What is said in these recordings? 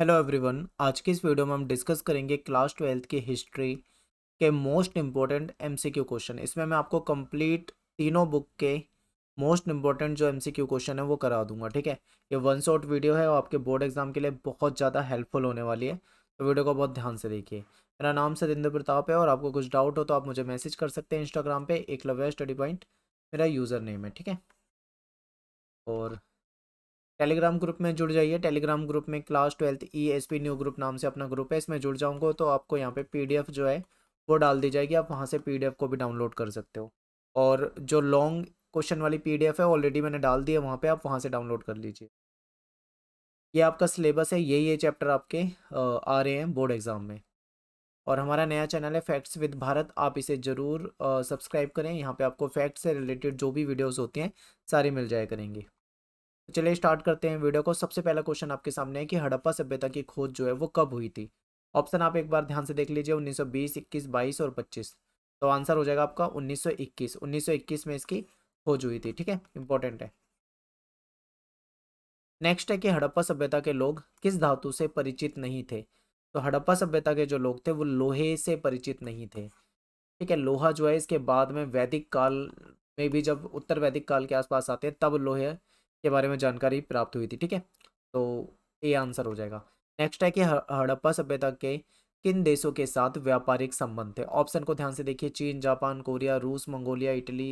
hello everyone आज की इस वीडियो में हम डिस्कस करेंगे क्लास ट्वेल्थ की हिस्ट्री के मोस्ट इम्पोर्टेंट एमसीक्यू क्वेश्चन इसमें मैं आपको कंप्लीट तीनों बुक के मोस्ट इम्पोर्टेंट जो एमसीक्यू क्वेश्चन है वो करा दूंगा ठीक है ये वन शॉट वीडियो है और आपके बोर्ड एग्जाम के लिए बहुत ज़्यादा हेल्पफुल होने वाली है तो वीडियो को बहुत ध्यान से देखिए मेरा नाम सतेंद्र प्रताप है और आपको कुछ डाउट हो तो आप मुझे मैसेज कर सकते हैं इंस्टाग्राम पर एक स्टडी पॉइंट मेरा यूज़र नेम है ठीक है और टेलीग्राम ग्रुप में जुड़ जाइए टेलीग्राम ग्रुप में class twelfth E S P new group नाम से अपना ग्रुप है इसमें जुड़ जाऊँगा तो आपको यहाँ पे एफ़ जो है वो डाल दी जाएगी आप वहाँ से एफ को भी डाउनलोड कर सकते हो और जो लॉन्ग क्वेश्चन वाली एफ़ है ऑलरेडी मैंने डाल दी है वहाँ पर आप वहाँ से डाउनलोड कर लीजिए ये आपका सिलेबस है ये ये चैप्टर आपके आ रहे हैं बोर्ड एग्ज़ाम में और हमारा नया चैनल है फैक्ट्स विद भारत आप इसे ज़रूर सब्सक्राइब करें यहाँ पे आपको फैक्ट्स से रिलेटेड जो भी वीडियोस होती हैं सारी मिल जाया करेंगी तो चलिए स्टार्ट करते हैं वीडियो को सबसे पहला क्वेश्चन आपके सामने है कि हड़प्पा सभ्यता की खोज जो है वो कब हुई थी ऑप्शन आप एक बार ध्यान से देख लीजिए 1920, 21, 22 और 25 तो आंसर हो जाएगा आपका 1921 1921 में इसकी खोज हुई थी ठीक है इंपॉर्टेंट है नेक्स्ट है कि हड़प्पा सभ्यता के लोग किस धातु से परिचित नहीं थे तो हड़प्पा सभ्यता के जो लोग थे वो लोहे से परिचित नहीं थे ठीक है लोहा जो है इसके बाद में वैदिक काल में भी जब उत्तर वैदिक काल के आसपास आते हैं तब लोहे के बारे में जानकारी प्राप्त हुई थी ठीक है तो ये आंसर हो जाएगा नेक्स्ट है कि हड़प्पा सभ्यता के किन देशों के साथ व्यापारिक संबंध थे ऑप्शन को ध्यान से देखिए चीन जापान कोरिया रूस मंगोलिया इटली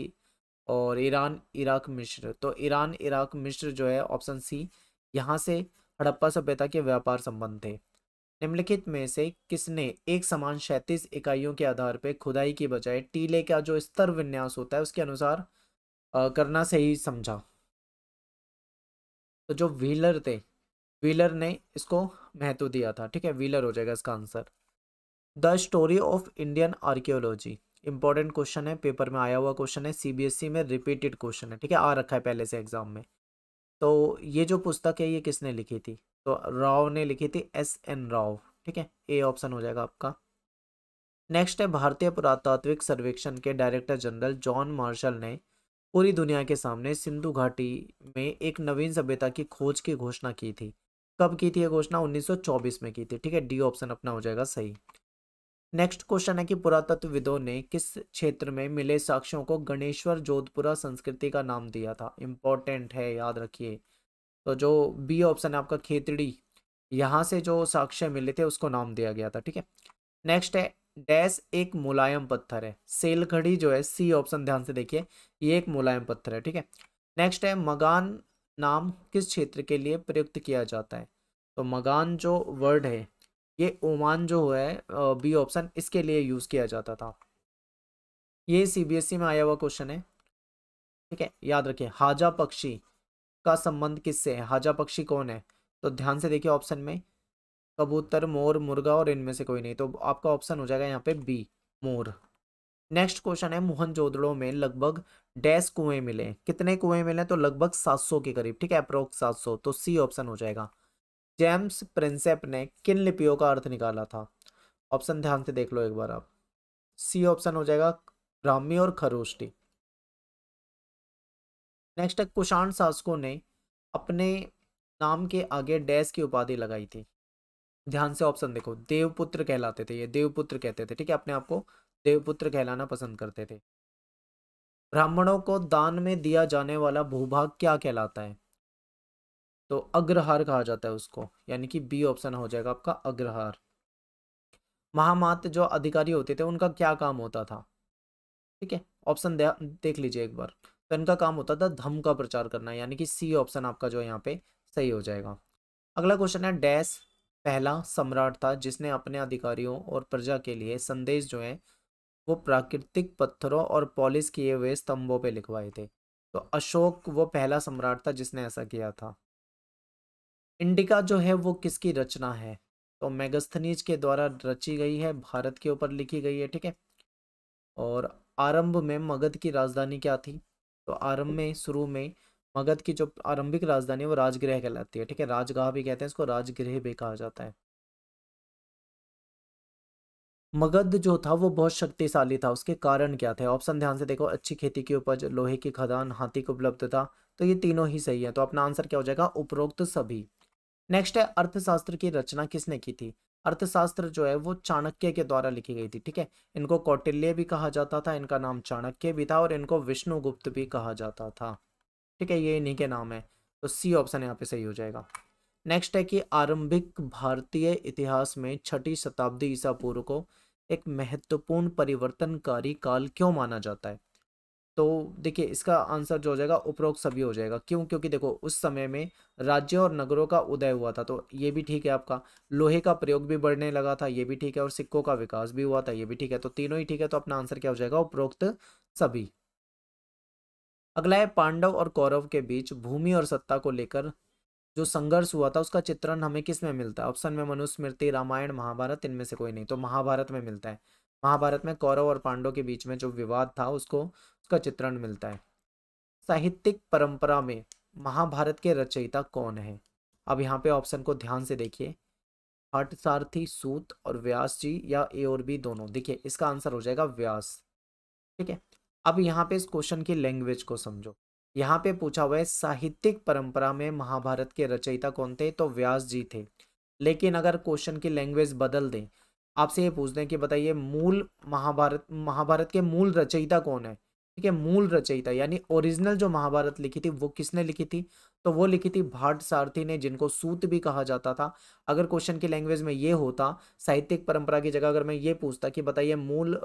और ईरान इराक मिश्र तो ईरान इराक मिश्र जो है ऑप्शन सी यहाँ से हड़प्पा सभ्यता के व्यापार संबंध थे निम्नलिखित में से किसने एक समान सैतीस इकाइयों के आधार पर खुदाई की बजाय टीले का जो स्तर विन्यास होता है उसके अनुसार करना सही समझा तो जो व्हीलर थे व्हीलर ने इसको महत्व दिया था ठीक है व्हीलर हो जाएगा इसका answer the story of Indian archaeology important question है पेपर में आया हुआ क्वेश्चन है सीबीएसई में रिपीटेड क्वेश्चन है ठीक है आ रखा है पहले से एग्जाम में तो ये जो पुस्तक है ये किसने लिखी थी तो राव ने लिखी थी एस एन राव ठीक है ए ऑप्शन हो जाएगा आपका नेक्स्ट है भारतीय पुरातात्विक सर्वेक्षण के डायरेक्टर जनरल जॉन मार्शल ने पूरी दुनिया के सामने सिंधु घाटी में एक नवीन सभ्यता की खोज की घोषणा की थी कब की थी यह घोषणा 1924 में की थी ठीक है डी ऑप्शन अपना हो जाएगा सही नेक्स्ट क्वेश्चन है कि पुरातत्वविदों ने किस क्षेत्र में मिले साक्ष्यों को गणेश्वर जोधपुरा संस्कृति का नाम दिया था इम्पोर्टेंट है याद रखिए तो जो बी ऑप्शन है आपका खेतड़ी यहाँ से जो साक्ष्य मिले थे उसको नाम दिया गया था ठीक है नेक्स्ट है डैश एक मुलायम पत्थर है सेल घड़ी जो है सी ऑप्शन ध्यान से देखिए ये एक मुलायम पत्थर है ठीक है नेक्स्ट है मगान नाम किस क्षेत्र के लिए प्रयुक्त किया जाता है तो मगान जो वर्ड है ये ओमान जो है बी ऑप्शन इसके लिए यूज़ किया जाता था ये सीबीएसई e में आया हुआ क्वेश्चन है ठीक है याद रखिए हाजा पक्षी का संबंध किससे है हाजा पक्षी कौन है तो ध्यान से देखिए ऑप्शन में कबूतर मोर मुर्गा और इनमें से कोई नहीं तो आपका ऑप्शन हो जाएगा यहाँ पे बी मोर नेक्स्ट क्वेश्चन है मोहनजोदड़ो में लगभग डैश कुएं मिले कितने कुएं मिले तो लगभग 700 के करीब ठीक है अप्रोक्स 700 तो सी ऑप्शन हो जाएगा जेम्स प्रिंसेप ने किन लिपियों का अर्थ निकाला था ऑप्शन ध्यान से देख लो एक बार आप सी ऑप्शन हो जाएगा ब्राह्मी और खरोष्टी नेक्स्ट है कुषाण शासकों ने अपने नाम के आगे डैश की उपाधि लगाई थी ध्यान से ऑप्शन देखो देवपुत्र कहलाते थे ये देवपुत्र कहते थे ठीक है अपने आप को देवपुत्र कहलाना पसंद करते थे ब्राह्मणों को दान में दिया जाने वाला भूभाग क्या कहलाता है तो अग्रहार कहा जाता है उसको यानी कि बी ऑप्शन हो जाएगा आपका अग्रहार महामात जो अधिकारी होते थे उनका क्या काम होता था ठीक है ऑप्शन देख लीजिए एक बार तो इनका काम होता था धम का प्रचार करना यानी कि सी ऑप्शन आपका जो यहाँ पे सही हो जाएगा अगला क्वेश्चन है डैश पहला सम्राट था जिसने अपने अधिकारियों और प्रजा के लिए संदेश जो है वो प्राकृतिक पत्थरों और पॉलिश किए हुए स्तंभों पे लिखवाए थे तो अशोक वो पहला सम्राट था जिसने ऐसा किया था इंडिका जो है वो किसकी रचना है तो मेगस्थनीज के द्वारा रची गई है भारत के ऊपर लिखी गई है ठीक है और आरंभ में मगध की राजधानी क्या थी तो आरंभ में शुरू में मगध की जो आरंभिक राजधानी है वो राजगृह कहलाती है ठीक है राजगाह भी कहते हैं इसको राजगृह भी कहा जाता है मगध जो था वो बहुत शक्तिशाली था उसके कारण क्या थे ऑप्शन ध्यान से देखो अच्छी खेती की उपज लोहे की खदान हाथी की उपलब्धता तो ये तीनों ही सही है तो अपना आंसर क्या हो जाएगा उपरोक्त सभी नेक्स्ट है अर्थशास्त्र की रचना किसने की थी अर्थशास्त्र जो है वो चाणक्य के द्वारा लिखी गई थी ठीक है इनको कौटिल्य भी कहा जाता था इनका नाम चाणक्य भी था और इनको विष्णुगुप्त भी कहा जाता था ठीक है ये इन्हीं के नाम है तो सी ऑप्शन यहाँ पे सही हो जाएगा नेक्स्ट है कि आरंभिक भारतीय इतिहास में छठी शताब्दी ईसा पूर्व को एक महत्वपूर्ण परिवर्तनकारी काल क्यों माना जाता है तो देखिए इसका आंसर जो हो जाएगा उपरोक्त सभी हो जाएगा क्यों क्योंकि देखो उस समय में राज्यों और नगरों का उदय हुआ था तो ये भी ठीक है आपका लोहे का प्रयोग भी बढ़ने लगा था ये भी ठीक है और सिक्कों का विकास भी हुआ था ये भी ठीक है तो तीनों ही ठीक है तो अपना आंसर क्या हो जाएगा उपरोक्त सभी अगला है पांडव और कौरव के बीच भूमि और सत्ता को लेकर जो संघर्ष हुआ था उसका चित्रण हमें किस में मिलता है ऑप्शन में मनुस्मृति रामायण महाभारत इनमें से कोई नहीं तो महाभारत में मिलता है महाभारत में कौरव और पांडव के बीच में जो विवाद था उसको उसका चित्रण मिलता है साहित्यिक परंपरा में महाभारत के रचयिता कौन है अब यहाँ पे ऑप्शन को ध्यान से देखिए हटसारथी सूत और व्यास जी या ए और बी दोनों देखिए इसका आंसर हो जाएगा व्यास ठीक है अब यहाँ पे इस क्वेश्चन की लैंग्वेज को समझो यहाँ पे पूछा हुआ है साहित्यिक परंपरा में महाभारत के रचयिता कौन थे तो व्यास जी थे लेकिन अगर क्वेश्चन की लैंग्वेज बदल दें आपसे ये पूछ दें कि बताइए मूल महाभारत महाभारत के मूल रचयिता कौन है ठीक है मूल रचयिता यानी ओरिजिनल जो महाभारत लिखी थी वो किसने लिखी थी तो वो लिखी थी भाट सारथी ने जिनको सूत भी कहा जाता था अगर क्वेश्चन की लैंग्वेज में ये होता साहित्यिक परंपरा की जगह अगर मैं ये पूछता कि बताइए मूल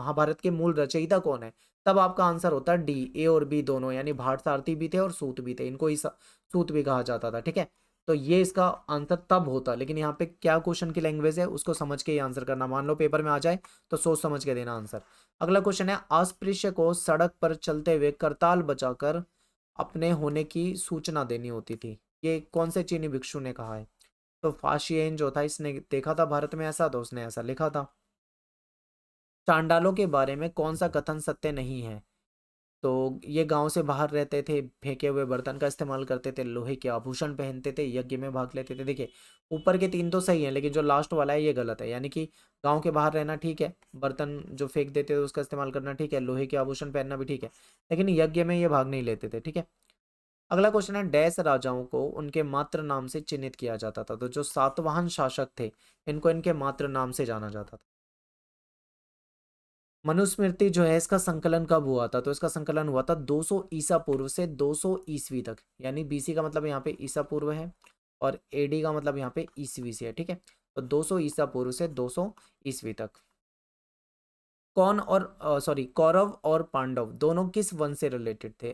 महाभारत के मूल रचयिता कौन है तब आपका आंसर होता डी ए और बी दोनों यानी भाट सारथी भी थे और सूत भी थे इनको ही सूत भी कहा जाता था ठीक है तो ये इसका आंसर तब होता लेकिन यहाँ पे क्या क्वेश्चन की लैंग्वेज है उसको समझ के ही आंसर करना मान लो पेपर में आ जाए तो सोच समझ के देना आंसर अगला क्वेश्चन है अस्पृश्य को सड़क पर चलते हुए करताल बचाकर अपने होने की सूचना देनी होती थी ये कौन से चीनी भिक्षु ने कहा है तो फाशियन जो था इसने देखा था भारत में ऐसा तो उसने ऐसा लिखा था चांडालों के बारे में कौन सा कथन सत्य नहीं है तो ये गांव से बाहर रहते थे फेंके हुए बर्तन का इस्तेमाल करते थे लोहे के आभूषण पहनते थे यज्ञ में भाग लेते थे देखिए ऊपर के तीन तो सही हैं लेकिन जो लास्ट वाला है ये गलत है यानी कि गांव के बाहर रहना ठीक है बर्तन जो फेंक देते थे उसका इस्तेमाल करना ठीक है लोहे के आभूषण पहनना भी ठीक है लेकिन यज्ञ में ये भाग नहीं लेते थे ठीक है अगला क्वेश्चन है डैश राजाओं को उनके मात्र नाम से चिन्हित किया जाता था तो जो सातवाहन शासक थे इनको इनके मात्र नाम से जाना जाता था मनुस्मृति जो है इसका संकलन कब हुआ था तो इसका संकलन हुआ था 200 ईसा पूर्व से 200 ईसवी तक यानी बीसी का मतलब यहाँ पे ईसा पूर्व है और एडी का मतलब यहाँ पे ईसवी से है ठीक है तो 200 ईसा पूर्व से 200 ईसवी तक कौन और सॉरी कौरव और पांडव दोनों किस वंश से रिलेटेड थे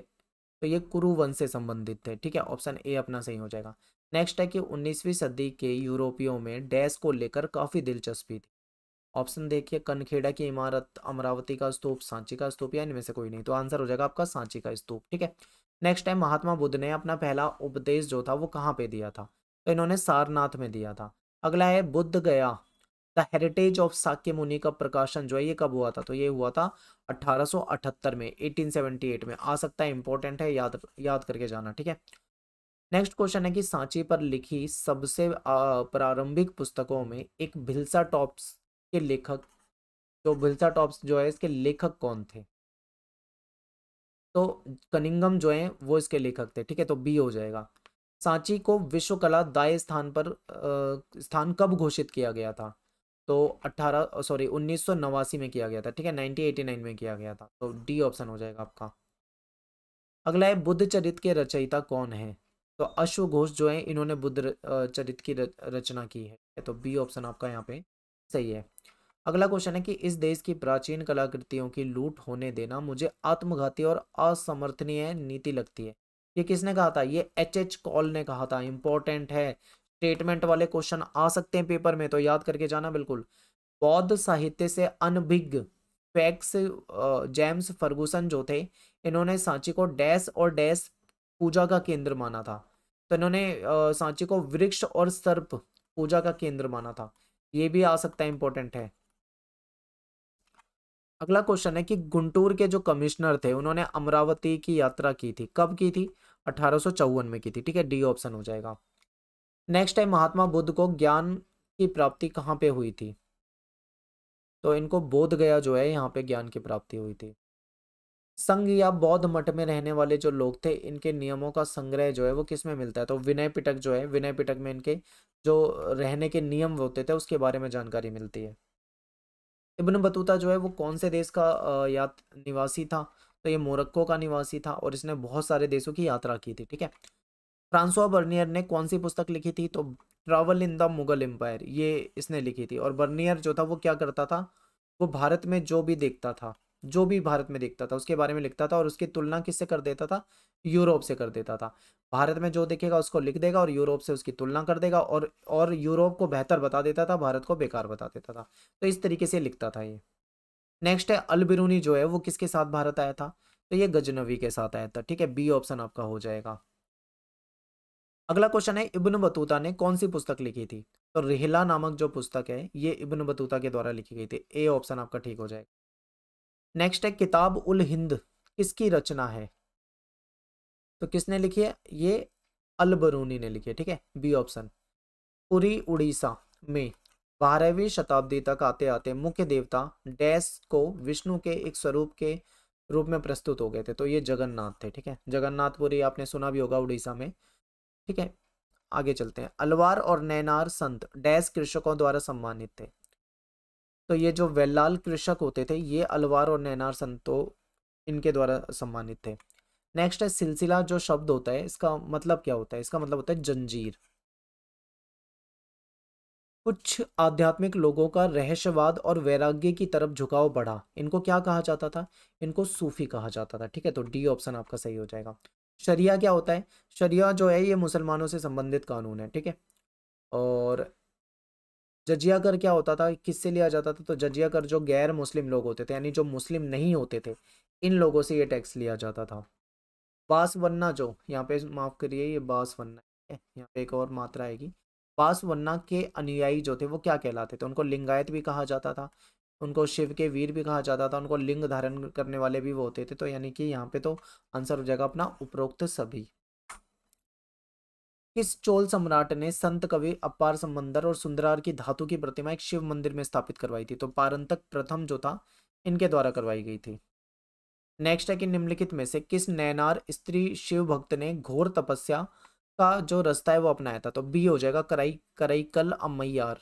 तो ये कुरु वंश से संबंधित थे ठीक है ऑप्शन ए अपना सही हो जाएगा नेक्स्ट है कि उन्नीसवीं सदी के यूरोपियों में डैश को लेकर काफ़ी दिलचस्पी थी ऑप्शन देखिए कनखेड़ा की इमारत अमरावती का स्तूप सांची का स्तूप या इनमें से कोई नहीं तो आंसर हो जाएगा आपका सांची का स्तूप ठीक है नेक्स्ट है महात्मा बुद्ध ने अपना पहला उपदेश जो था वो कहाँ पे दिया था तो इन्होंने सारनाथ में दिया था अगला है बुद्ध गया द हेरिटेज ऑफ साक्य मुनि का प्रकाशन जो है ये कब हुआ था तो ये हुआ था 1878 में 1878 में आ सकता है इंपॉर्टेंट है याद याद करके जाना ठीक है नेक्स्ट क्वेश्चन है कि सांची पर लिखी सबसे प्रारंभिक पुस्तकों में एक भिलसा टॉप्स के लेखक जो बिल्सा टॉप्स जो है इसके लेखक कौन थे तो कनिंगम जो है वो इसके लेखक थे ठीक है तो बी हो जाएगा सांची को विश्व कला दाय स्थान पर आ, स्थान कब घोषित किया गया था तो 18 सॉरी उन्नीस में किया गया था ठीक है 1989 में किया गया था तो डी ऑप्शन हो जाएगा आपका अगला है बुद्ध चरित के रचयिता कौन है तो अश्व घोष जो है इन्होंने बुद्ध चरित की रचना की है तो बी ऑप्शन आपका यहाँ पे सही है अगला क्वेश्चन है कि इस देश की प्राचीन कलाकृतियों की लूट होने देना मुझे आत्मघाती और असमर्थनीय नीति लगती है ये किसने कहा था ये एच एच कॉल ने कहा था इंपॉर्टेंट है स्टेटमेंट वाले क्वेश्चन आ सकते हैं पेपर में तो याद करके जाना बिल्कुल बौद्ध साहित्य से अनभिज्ञ फैक्स जेम्स फर्गूसन जो थे इन्होंने सांची को डैश और डैश पूजा का केंद्र माना था तो इन्होंने सांची को वृक्ष और सर्प पूजा का केंद्र माना था ये भी आ सकता है इंपॉर्टेंट है अगला क्वेश्चन है कि गुंटूर के जो कमिश्नर थे उन्होंने अमरावती की यात्रा की थी कब की थी अठारह में की थी ठीक है डी ऑप्शन हो जाएगा नेक्स्ट है महात्मा बुद्ध को ज्ञान की प्राप्ति कहाँ पे हुई थी तो इनको बोध गया जो है यहाँ पे ज्ञान की प्राप्ति हुई थी संघ या बौद्ध मठ में रहने वाले जो लोग थे इनके नियमों का संग्रह जो है वो किस में मिलता है तो विनय पिटक जो है विनय पिटक में इनके जो रहने के नियम होते थे उसके बारे में जानकारी मिलती है इब्न बतूता जो है वो कौन से देश का या निवासी था तो ये मोरक्को का निवासी था और इसने बहुत सारे देशों की यात्रा की थी ठीक है फ्रांसवा बर्नियर ने कौन सी पुस्तक लिखी थी तो travel in the Mughal empire ये इसने लिखी थी और बर्नियर जो था वो क्या करता था वो भारत में जो भी देखता था जो भी भारत में देखता था उसके बारे में लिखता था और उसकी तुलना किससे कर देता था यूरोप से कर देता था भारत में जो देखेगा उसको लिख देगा और यूरोप से उसकी तुलना कर देगा और और यूरोप को बेहतर बता देता था भारत को बेकार बता देता था तो इस तरीके से लिखता था ये नेक्स्ट है अलबिरूनी जो है वो किसके साथ भारत आया था तो ये गजनवी के साथ आया था ठीक है बी ऑप्शन आपका हो जाएगा अगला क्वेश्चन है इब्न बतूता ने कौन सी पुस्तक लिखी थी तो रिहला नामक जो पुस्तक है ये इब्न बतूता के द्वारा लिखी गई थी ए ऑप्शन आपका ठीक हो जाएगा नेक्स्ट है किताब उल हिंद किसकी रचना है तो किसने लिखी है ये अलबरूनी ने लिखी है ठीक है बी ऑप्शन पुरी उड़ीसा में बारहवीं शताब्दी तक आते आते मुख्य देवता डैस को विष्णु के एक स्वरूप के रूप में प्रस्तुत हो गए थे तो ये जगन्नाथ थे ठीक है जगन्नाथपुरी आपने सुना भी होगा उड़ीसा में ठीक है आगे चलते हैं अलवार और नैनार संत डैस कृषकों द्वारा सम्मानित थे तो ये जो वेलाल कृषक होते थे ये अलवार और नैनार संतो इनके द्वारा सम्मानित थे नेक्स्ट है सिलसिला जो शब्द होता है इसका मतलब क्या होता है इसका मतलब होता है जंजीर कुछ आध्यात्मिक लोगों का रहस्यवाद और वैराग्य की तरफ झुकाव बढ़ा इनको क्या कहा जाता था इनको सूफी कहा जाता था ठीक है तो डी ऑप्शन आपका सही हो जाएगा शरिया क्या होता है शरिया जो है ये मुसलमानों से संबंधित कानून है ठीक है और जजिया कर क्या होता था किससे लिया जाता था तो जजिया कर जो गैर मुस्लिम लोग होते थे यानी जो मुस्लिम नहीं होते थे इन लोगों से ये टैक्स लिया जाता था बास वन्ना जो यहाँ पे माफ़ करिए ये बास वन्ना है यहाँ पे एक और मात्रा आएगी बास वन्ना के अनुयायी जो थे वो क्या कहलाते थे उनको लिंगायत भी कहा जाता था उनको शिव के वीर भी कहा जाता था उनको लिंग धारण करने वाले भी वो होते थे तो यानी कि यहाँ पे तो आंसर हो जाएगा अपना उपरोक्त सभी किस चोल सम्राट ने संत कवि अपार समंदर और सुंदरार की धातु की प्रतिमा एक शिव मंदिर में स्थापित करवाई थी तो पारंतक प्रथम जो था इनके द्वारा करवाई गई थी नेक्स्ट है कि निम्नलिखित में से किस नैनार स्त्री शिव भक्त ने घोर तपस्या का जो रास्ता है वो अपनाया था तो बी हो जाएगा कराई कराई कल अम्मैयार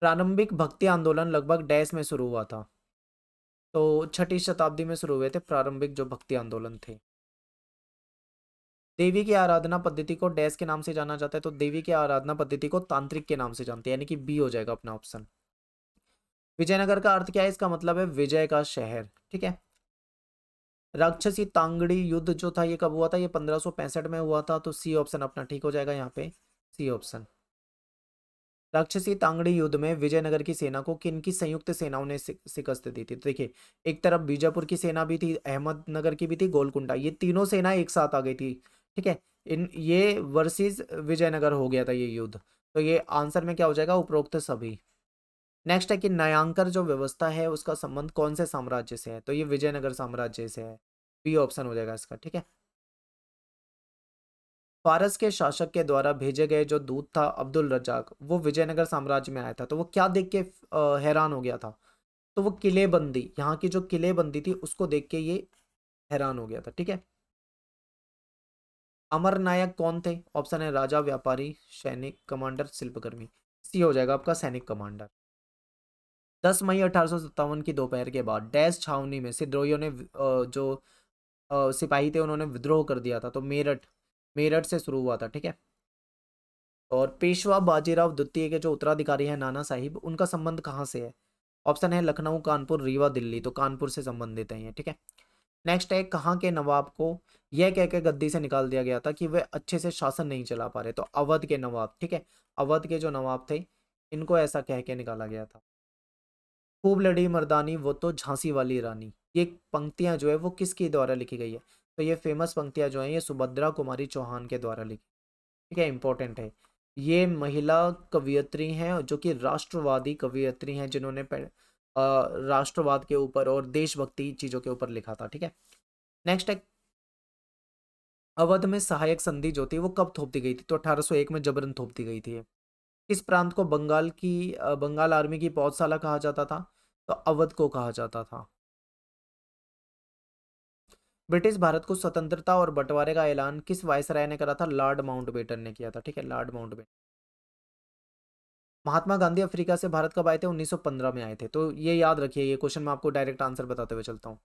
प्रारंभिक भक्ति आंदोलन लगभग डैश में शुरू हुआ था तो छठी शताब्दी में शुरू हुए थे प्रारंभिक जो भक्ति आंदोलन थे देवी की आराधना पद्धति को डैश के नाम से जाना जाता है तो देवी की आराधना पद्धति को तांत्रिक के नाम से जानते हैं यानी कि बी हो जाएगा अपना ऑप्शन विजयनगर का अर्थ क्या है इसका मतलब है विजय का शहर ठीक है राक्षसी तांगड़ी युद्ध जो था ये कब हुआ था ये पंद्रह में हुआ था तो सी ऑप्शन अपना ठीक हो जाएगा यहाँ पे सी ऑप्शन राक्षसी तांगड़ी युद्ध में विजयनगर की सेना को किन की संयुक्त सेनाओं ने शिकस्त दी थी तो देखिए एक तरफ बीजापुर की सेना भी थी अहमदनगर की भी थी गोलकुंडा ये तीनों सेना एक साथ आ गई थी ठीक है इन ये वर्सेस विजयनगर हो गया था ये युद्ध तो ये आंसर में क्या हो जाएगा उपरोक्त सभी नेक्स्ट है कि नयांकर जो व्यवस्था है उसका संबंध कौन से साम्राज्य से है तो ये विजयनगर साम्राज्य से है बी ऑप्शन हो जाएगा इसका ठीक है फारस के शासक के द्वारा भेजे गए जो दूत था अब्दुल रजाक वो विजयनगर साम्राज्य में आया था तो वो क्या देख के हैरान हो गया था तो वो किलेबंदी यहाँ की जो किलेबंदी थी उसको देख के ये हैरान हो गया था ठीक है अमर नायक कौन थे ऑप्शन है राजा व्यापारी सैनिक कमांडर शिल्पकर्मी सी हो जाएगा आपका सैनिक कमांडर दस मई अठारह की दोपहर के बाद डैश छावनी में सिद्रोहियों ने जो सिपाही थे उन्होंने विद्रोह कर दिया था तो मेरठ मेरठ से शुरू हुआ था ठीक है और पेशवा बाजीराव द्वितीय के जो उत्तराधिकारी हैं नाना साहिब उनका संबंध कहाँ से है ऑप्शन है लखनऊ कानपुर रीवा दिल्ली तो कानपुर से संबंधित है ये ठीक है नेक्स्ट है कहाँ के नवाब को यह कहकर गद्दी से निकाल दिया गया था कि वे अच्छे से शासन नहीं चला पा रहे तो अवध के नवाब ठीक है अवध के जो नवाब थे इनको ऐसा कह के निकाला गया था खूब लड़ी मर्दानी वो तो झांसी वाली रानी ये पंक्तियाँ जो है वो किसके द्वारा लिखी गई है तो ये फेमस पंक्तियाँ जो हैं ये सुभद्रा कुमारी चौहान के द्वारा लिखी ठीक है इम्पोर्टेंट है ये महिला कवियत्री हैं जो कि राष्ट्रवादी कवियत्री हैं जिन्होंने राष्ट्रवाद के ऊपर और देशभक्ति चीज़ों के ऊपर लिखा था ठीक है नेक्स्ट है अवध में सहायक संधि जो थी वो कब थोप दी गई थी तो 1801 में जबरन थोप दी गई थी किस प्रांत को बंगाल की बंगाल आर्मी की पौधशाला कहा जाता था तो अवध को कहा जाता था ब्रिटिश भारत को स्वतंत्रता और बंटवारे का ऐलान किस वायसराय ने करा था लॉर्ड माउंटबेटन ने किया था ठीक है lord Mountbatten Mahatma Gandhi Africa से भारत कब आए थे 1915 में आए थे तो ये याद रखिए ये क्वेश्चन मैं आपको डायरेक्ट आंसर बताते हुए चलता हूँ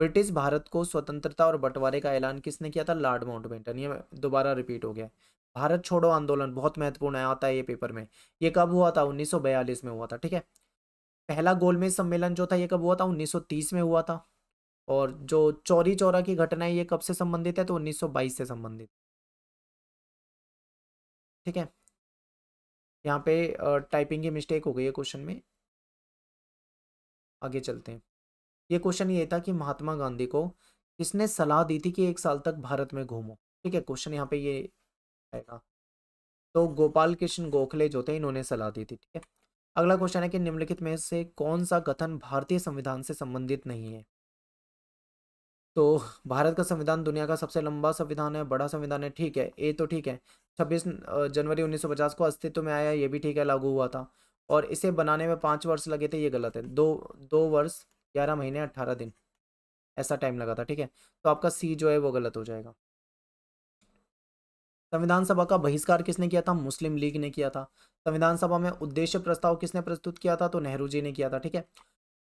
ब्रिटिश भारत को स्वतंत्रता और बंटवारे का ऐलान किसने किया था लॉर्ड माउंटबेटन ये दोबारा रिपीट हो गया भारत छोड़ो आंदोलन बहुत महत्वपूर्ण है आता है ये पेपर में ये कब हुआ था उन्नीस में हुआ था ठीक है पहला गोलमेज सम्मेलन जो था ये कब हुआ था उन्नीस में हुआ था और जो चौरी चौरा की घटना है ये कब से संबंधित है तो 1922 से संबंधित ठीक है यहाँ पे टाइपिंग की मिस्टेक हो गई है क्वेश्चन में आगे चलते हैं ये क्वेश्चन ये था कि महात्मा गांधी को किसने सलाह दी थी कि एक साल तक भारत में घूमो ठीक है क्वेश्चन यहाँ पे ये आएगा तो गोपाल कृष्ण गोखले जो थे इन्होंने सलाह दी थी ठीक है अगला क्वेश्चन है कि निम्नलिखित में से कौन सा कथन भारतीय संविधान से संबंधित नहीं है तो भारत का संविधान दुनिया का सबसे लंबा संविधान है बड़ा संविधान है ठीक है ए तो ठीक है छब्बीस जनवरी 1950 को अस्तित्व में आया ये भी ठीक है लागू हुआ था और इसे बनाने में पाँच वर्ष लगे थे ये गलत है दो दो वर्ष ग्यारह महीने अट्ठारह दिन ऐसा टाइम लगा था ठीक है तो आपका सी जो है वो गलत हो जाएगा संविधान सभा का बहिष्कार किसने किया था मुस्लिम लीग ने किया था संविधान सभा में उद्देश्य प्रस्ताव किसने प्रस्तुत किया था तो नेहरू जी ने किया था ठीक है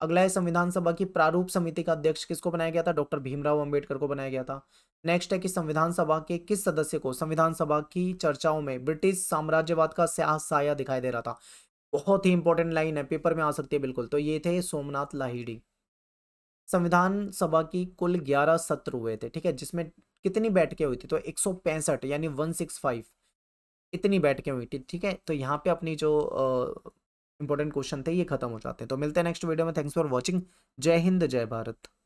अगला है संविधान सभा की प्रारूप समिति का अध्यक्ष किसको बनाया गया था डॉक्टर भीमराव अंबेडकर को बनाया गया था नेक्स्ट है कि संविधान सभा के किस सदस्य को संविधान सभा की चर्चाओं में ब्रिटिश साम्राज्यवाद का स्याह साया दिखाई दे रहा था बहुत ही इंपॉर्टेंट लाइन है पेपर में आ सकती है बिल्कुल तो ये थे सोमनाथ लाहिड़ी संविधान सभा की कुल ग्यारह सत्र हुए थे ठीक है जिसमें कितनी बैठकें हुई थी तो एक यानी वन इतनी बैठकें हुई थी ठीक है तो यहाँ पे अपनी जो इंपॉर्टेंट क्वेश्चन थे ये खत्म हो जाते हैं तो मिलते हैं नेक्स्ट वीडियो में thanks for watching Jai Hind जय भारत